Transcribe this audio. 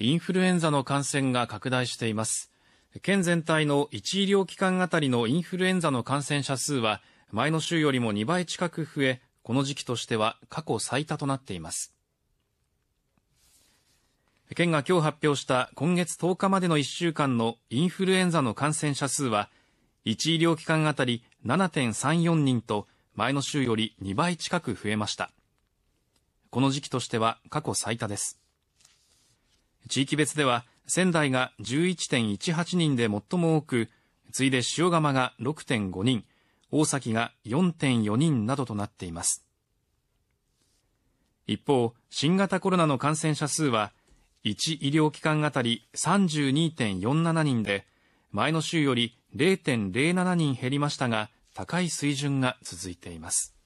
インフルエンザの感染が拡大しています県全体の1医療機関あたりのインフルエンザの感染者数は前の週よりも2倍近く増えこの時期としては過去最多となっています県が今日発表した今月10日までの1週間のインフルエンザの感染者数は1医療機関あたり7.34人と前の週より2倍近く増えましたこの時期としては過去最多です地域別では仙台が11.18人で最も多く次いで塩釜が6.5人大崎が4.4人などとなっています一方新型コロナの感染者数は1医療機関当たり32.47人で前の週より0.07人減りましたが高い水準が続いています